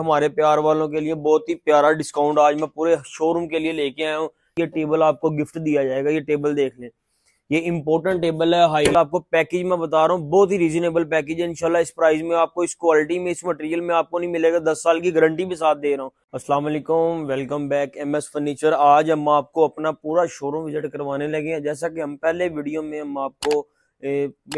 हमारे प्यार वालों के लिए बहुत ही प्यारा डिस्काउंट आज मैं पूरे शोरूम के लिए लेके आया हूँ ये टेबल आपको गिफ्ट दिया जाएगा ये टेबल देख लें ये इम्पोर्टेंट टेबल है हाई आपको पैकेज में बता रहा हूँ बहुत ही रीजनेबल पैकेज है इनशाला इस प्राइस में आपको इस क्वालिटी में इस मटेरियल में आपको नहीं मिलेगा दस साल की गारंटी भी साथ दे रहा हूँ Aslam welcome back M S furniture आज हम आपको अपना पूरा शोरूम विजिट करवाने लगे हैं जैसा कि हम पहले वीडियो में हम आपको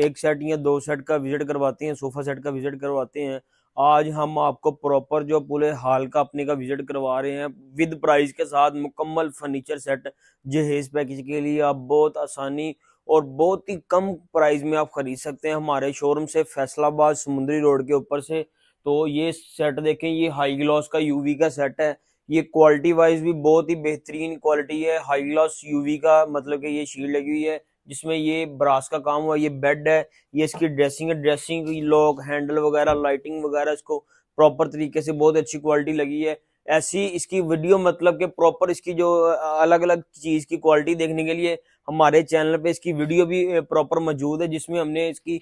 एक सेट या दो सेट का विजिट करवाते हैं सोफा सेट का विजिट करवाते हैं आज हम आपको प्रॉपर जो पूरे हाल का अपने का विजिट करवा रहे हैं विद प्राइस के साथ मुकम्मल फर्नीचर सेट जहेज पैकेज के लिए आप बहुत आसानी और बहुत ही कम प्राइस में आप खरीद सकते हैं हमारे शोरूम से फैसलाबाद समुद्री रोड के ऊपर से तो ये सेट देखें ये हाई ग्लॉस का यूवी का सेट है ये क्वालिटी वाइज भी बहुत ही बेहतरीन क्वालिटी है हाई ग्लॉस यूवी का मतलब कि ये शील्ड लगी हुई है जिसमें ये ब्रास का काम हुआ ये बेड है ये इसकी ड्रेसिंग है ड्रेसिंग लॉक हैंडल वगैरह लाइटिंग वगैरह इसको प्रॉपर तरीके से बहुत अच्छी क्वालिटी लगी है ऐसी इसकी वीडियो मतलब के प्रॉपर इसकी जो अलग अलग चीज की क्वालिटी देखने के लिए हमारे चैनल पे इसकी वीडियो भी प्रॉपर मौजूद है जिसमें हमने इसकी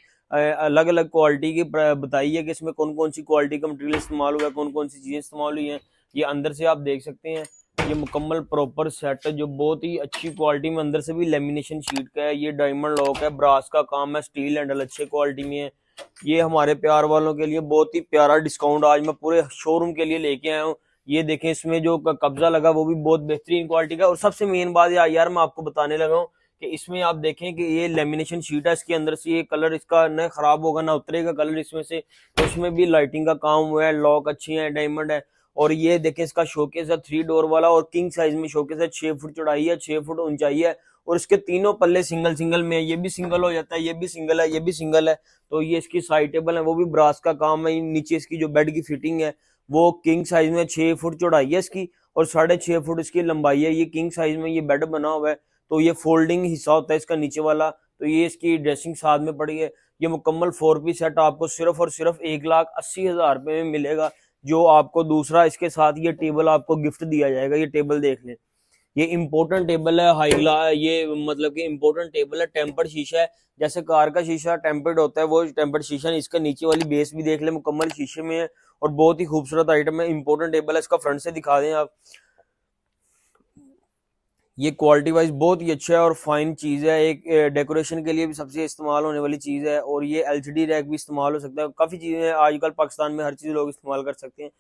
अलग अलग क्वालिटी की बताई है कि इसमें कौन कौन सी क्वालिटी का मटेरियल इस्तेमाल हुआ है कौन कौन सी चीजें इस्तेमाल हुई हैं ये अंदर से आप देख सकते हैं ये मुकम्मल प्रॉपर सेट है जो बहुत ही अच्छी क्वालिटी में अंदर से भी लेमिनेशन शीट का है ये डायमंड लॉक है ब्रास का काम है स्टील हैंडल अच्छे क्वालिटी में है ये हमारे प्यार वालों के लिए बहुत ही प्यारा डिस्काउंट आज मैं पूरे शोरूम के लिए लेके आया हूँ ये देखें इसमें जो कब्जा लगा वो भी बहुत बेहतरीन क्वालिटी का और सबसे मेन बात यार यार मैं आपको बताने लगा हूँ कि इसमें आप देखें कि ये लेमिनेशन शीट है इसके अंदर से ये कलर इसका न खराब होगा ना उतरेगा कलर इसमें से उसमें तो भी लाइटिंग का काम हुआ है लॉक अच्छी है डायमंड है और ये देखें इसका शोकेस है थ्री डोर वाला और किंग साइज में शोकेस है छह फुट चौड़ाई है छह फुट ऊंचाई है और इसके तीनों पल्ले सिंगल सिंगल में है ये भी सिंगल हो जाता है ये भी सिंगल है ये भी सिंगल है तो ये इसकी साइड टेबल है वो भी ब्रास का काम है नीचे इसकी जो बेड की फिटिंग है वो किंग साइज में छह फुट चौड़ाई है इसकी और साढ़े छह फुट इसकी लंबाई है ये किंग साइज में ये बेड बना हुआ है तो ये फोल्डिंग हिस्सा होता है इसका नीचे वाला तो ये इसकी ड्रेसिंग साथ में पड़ी है ये मुकम्मल फोर पी सेट आपको सिर्फ और सिर्फ एक लाख अस्सी हजार रुपये में मिलेगा जो आपको दूसरा इसके साथ ये टेबल आपको गिफ्ट दिया जाएगा ये टेबल देख लें ये इम्पोर्टेंट टेबल है हाई है ये मतलब कि इम्पोर्टेंट टेबल है टेम्पर्ड शीशा है जैसे कार का शीशा टेम्पर्ड होता है वो टेम्पर्ड शीशा है इसका नीचे वाली बेस भी देख ले मुकम्मल शीशे में है और बहुत ही खूबसूरत आइटम है इम्पोर्टेंट टेबल है इसका फ्रंट से दिखा दें आप ये क्वालिटी वाइज बहुत ही अच्छा है और फाइन चीज़ है एक डेकोरेशन के लिए भी सबसे इस्तेमाल होने वाली चीज़ है और ये एलसीडी रैक भी इस्तेमाल हो सकता है काफ़ी चीज़ें आजकल पाकिस्तान में हर चीज़ लोग इस्तेमाल कर सकते हैं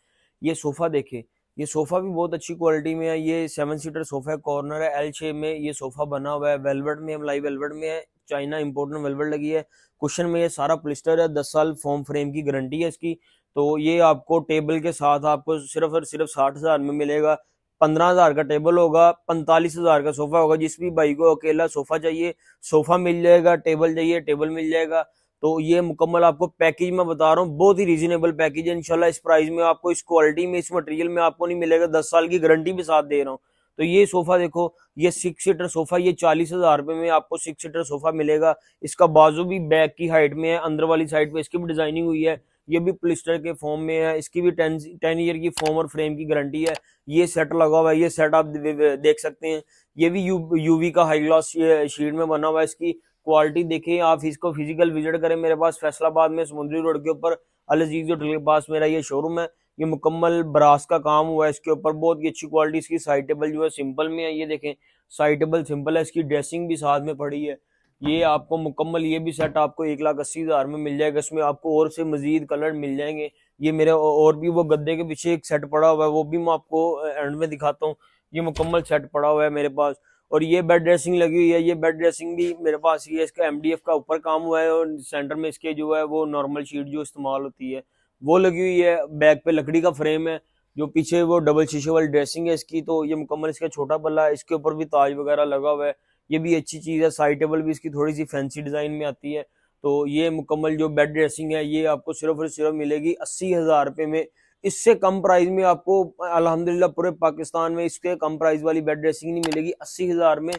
ये सोफ़ा देखे ये सोफ़ा भी बहुत अच्छी क्वालिटी में है ये सेवन सीटर सोफ़ा है कॉर्नर है एल शेप में ये सोफ़ा बना हुआ है वेलवेट में लाइव वेलवेट में है चाइना इम्पोर्टेंट वेलवेट लगी है क्वेश्चन में ये सारा प्लिस्टर है दस साल फॉर्म फ्रेम की गारंटी है इसकी तो ये आपको टेबल के साथ आपको सिर्फ और सिर्फ साठ हज़ार में मिलेगा पंद्रह हजार का टेबल होगा पैंतालीस हजार का सोफा होगा जिस भी भाई को अकेला सोफा चाहिए सोफा मिल जाएगा टेबल चाहिए टेबल मिल जाएगा तो ये मुकम्मल आपको पैकेज में बता रहा हूँ बहुत ही रीजनेबल पैकेज है इनशाला इस प्राइस में आपको इस क्वालिटी में इस मटेरियल में आपको नहीं मिलेगा दस साल की गारंटी भी साथ दे रहा हूँ तो ये सोफा देखो ये सिक्स सीटर सोफा ये चालीस हजार रुपए में आपको सिक्स सीटर सोफा मिलेगा इसका बाजू भी बैक की हाइट में है अंदर वाली साइड पे इसकी भी डिजाइनिंग हुई है ये भी प्लिस्टर के फॉर्म में है इसकी भी टेन टेन ईयर की फॉर्म और फ्रेम की गारंटी है ये सेट लगा हुआ है ये सेट आप देख सकते हैं ये भी यू यूवी का हाई ग्लास शीट में बना हुआ है इसकी क्वालिटी देखें आप इसको फिजिकल विजिट करें मेरे पास फैसलाबाद में समुद्री रोड के ऊपर अलजीज होटल के पास मेरा ये शोरूम है ये मुकम्मल ब्रास का काम हुआ है इसके ऊपर बहुत ही अच्छी क्वालिटी इसकी साइटेबल जो है सिंपल में है ये देखें साइटेबल सिंपल है इसकी ड्रेसिंग भी साथ में पड़ी है ये आपको मुकम्मल ये भी सेट आपको एक लाख अस्सी हज़ार में मिल जाएगा इसमें आपको और से मजीद कलर मिल जाएंगे ये मेरे और भी वो गद्दे के पीछे एक सेट पड़ा हुआ है वो भी मैं आपको एंड में दिखाता हूँ ये मुकम्मल सेट पड़ा हुआ है मेरे पास और ये बेड ड्रेसिंग लगी हुई है ये बेड ड्रेसिंग भी मेरे पास ही है इसका एमडीएफ का ऊपर काम हुआ है और सेंटर में इसके जो है वो नॉर्मल शीट जो इस्तेमाल होती है वो लगी हुई है बैक पे लकड़ी का फ्रेम है जो पीछे वो डबल शीशे वाली ड्रेसिंग है इसकी तो ये मुकम्मल इसका छोटा पल्ला है इसके ऊपर भी ताज वगैरह लगा हुआ है ये भी अच्छी चीज़ है साइड टेबल भी इसकी थोड़ी सी फैंसी डिज़ाइन में आती है तो ये मुकम्मल जो बेड ड्रेसिंग है ये आपको सिर्फ और सिर्फ मिलेगी अस्सी हज़ार रुपए में इससे कम प्राइस में आपको अलहमदिल्ला पूरे पाकिस्तान में इसके कम प्राइस वाली बेड ड्रेसिंग नहीं मिलेगी अस्सी हज़ार में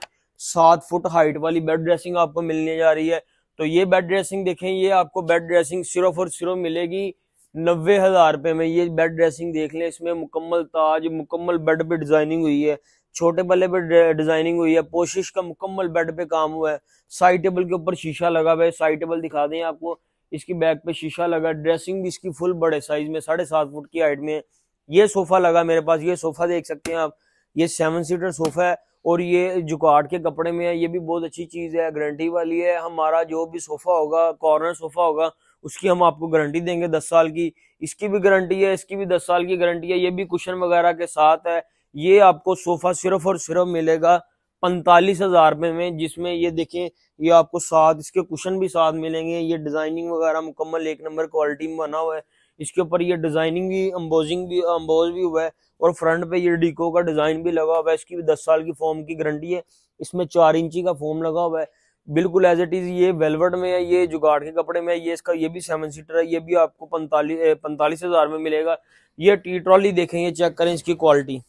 सात फुट हाइट वाली बेड ड्रेसिंग आपको मिलने जा रही है तो ये बेड ड्रेसिंग देखें ये आपको बेड ड्रेसिंग सिर्फ और सिर्फ मिलेगी नब्बे हज़ार रुपये में ये बेड ड्रेसिंग देख लें इसमें मुकम्मल ताज मुकम्मल बेड पे डिज़ाइनिंग हुई है छोटे पल्ले पे डिज़ाइनिंग हुई है पोशिश का मुकम्मल बेड पे काम हुआ है साइड टेबल के ऊपर शीशा लगा हुआ है साइड टेबल दिखा दें आपको इसकी बैक पे शीशा लगा ड्रेसिंग भी इसकी फुल बड़े साइज में साढ़े सात फुट की हाइट में ये सोफ़ा लगा मेरे पास ये सोफ़ा देख सकते हैं आप ये सेवन सीटर सोफ़ा है और ये जुकाट के कपड़े में है ये भी बहुत अच्छी चीज़ है गारंटी वाली है हमारा जो भी सोफ़ा होगा कॉर्नर सोफ़ा होगा उसकी हम आपको गारंटी देंगे दस साल की इसकी भी गारंटी है इसकी भी दस साल की गारंटी है ये भी कुशन वगैरह के साथ है ये आपको सोफा सिर्फ और सिर्फ मिलेगा पैंतालीस हजार रुपये में जिसमें ये देखें ये आपको साथ इसके कुशन भी साथ मिलेंगे ये डिजाइनिंग वगैरह मुकम्मल एक नंबर क्वालिटी में बना हुआ है इसके ऊपर ये डिजाइनिंग भी अम्बोजिंग भी अम्बोज भी हुआ है और फ्रंट पे ये डिको का डिजाइन भी लगा हुआ है इसकी भी दस साल की फॉर्म की गारंटी है इसमें चार इंची का फॉर्म लगा हुआ है बिल्कुल एज इट इज ये वेलवेट में है ये जुगाड़ के कपड़े में है ये इसका ये भी सेवन सीटर है ये भी आपको पैंतालीस पैंतालीस हजार में मिलेगा ये टी ट्रॉली देखें ये चेक करें इसकी क्वालिटी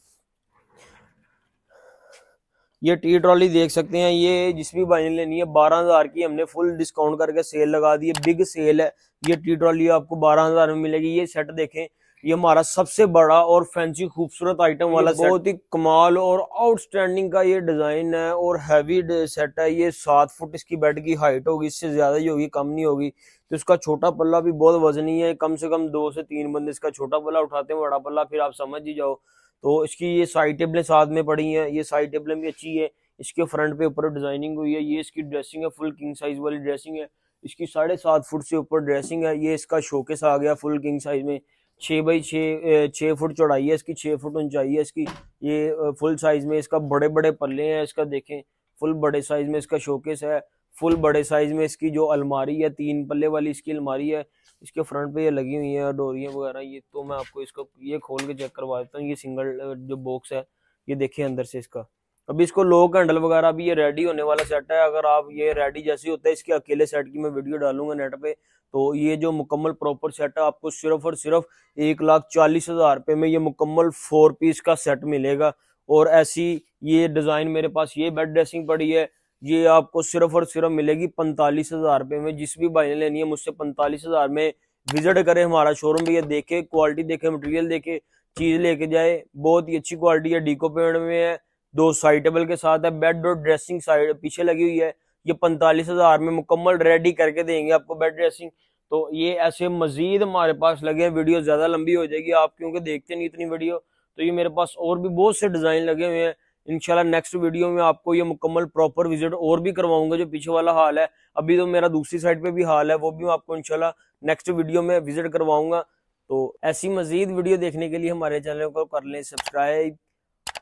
ये टी ट्रॉली देख सकते हैं ये जिस भी भाई ने लेनी है बारह हजार की हमने फुल डिस्काउंट करके सेल लगा दी है बिग सेल है ये टी ट्रॉली आपको बारह हजार में मिलेगी ये सेट देखें ये हमारा सबसे बड़ा और फैंसी खूबसूरत आइटम वाला बहुत ही कमाल और आउटस्टैंडिंग का ये डिजाइन है और हैवी सेट है ये सात फुट इसकी बेड की हाइट होगी इससे ज्यादा ही होगी कम नहीं होगी तो इसका छोटा पल्ला भी बहुत वजनी है कम से कम दो से तीन बंदे इसका छोटा पल्ला उठाते हैं बड़ा पल्ला फिर आप समझ ही जाओ तो इसकी ये साइड टेबलें साथ में पड़ी हैं ये साइड टेबलें भी अच्छी है इसके फ्रंट पे ऊपर डिजाइनिंग हुई है ये इसकी ड्रेसिंग है फुल किंग साइज वाली ड्रेसिंग है इसकी साढ़े सात फुट से ऊपर ड्रेसिंग है ये इसका शोकेस आ गया फुल किंग साइज में छः बाई छः छः फुट चौड़ाई है इसकी छः फुट ऊंचाई है इसकी ये फुल साइज़ में इसका बड़े बड़े पल्ले हैं इसका देखें फुल बड़े साइज़ में इसका शोकेस है फुल बड़े साइज़ में इसकी जो अलमारी है तीन पल्ले वाली इसकी अलमारी है इसके फ्रंट पे ये लगी हुई है डोरियाँ वगैरह ये तो मैं आपको इसको ये खोल के चेक करवा देता हूँ ये सिंगल जो बॉक्स है ये देखें अंदर से इसका अब इसको लोक हैंडल वगैरह भी ये रेडी होने वाला सेट है अगर आप ये रेडी जैसे होता है इसके अकेले सेट की मैं वीडियो डालूंगा नेट पे तो ये जो मुकम्मल प्रॉपर सेट है आपको सिर्फ और सिर्फ एक लाख चालीस हजार रुपये में ये मुकम्मल फोर पीस का सेट मिलेगा और ऐसी ये डिज़ाइन मेरे पास ये बेड ड्रेसिंग पड़ी है ये आपको सिर्फ और सिर्फ मिलेगी पैंतालीस हजार रुपये में जिस भी भाई ने लेनी है मुझसे पैंतालीस हजार में विजिट करें हमारा शोरूम भैया देखे क्वालिटी देखे मटेरियल देखे चीज़ लेके जाए बहुत ही अच्छी क्वालिटी है डीको पेंट में है दो साइड टेबल के साथ है बेड और ड्रेसिंग साइड पीछे लगी हुई है ये पैंतालीस हजार में मुकम्मल रेडी करके देंगे आपको बेड ड्रेसिंग तो ये ऐसे मजीद हमारे पास लगे हैं वीडियो ज़्यादा लंबी हो जाएगी आप क्योंकि देखते नहीं इतनी वीडियो तो ये मेरे पास और भी बहुत से डिज़ाइन लगे हुए हैं इनशाला नेक्स्ट वीडियो में आपको ये मुकम्मल प्रॉपर विजिट और भी करवाऊंगा जो पीछे वाला हाल है अभी तो मेरा दूसरी साइड पे भी हाल है वो भी मैं आपको इनशाला नेक्स्ट वीडियो में विजिट करवाऊंगा तो ऐसी मजीद वीडियो देखने के लिए हमारे चैनल को कर लें सब्सक्राइब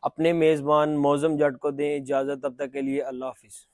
अपने मेज़बान मौजम जट को दें इजाज़त तब तक के लिए अल्लाह हाफिज़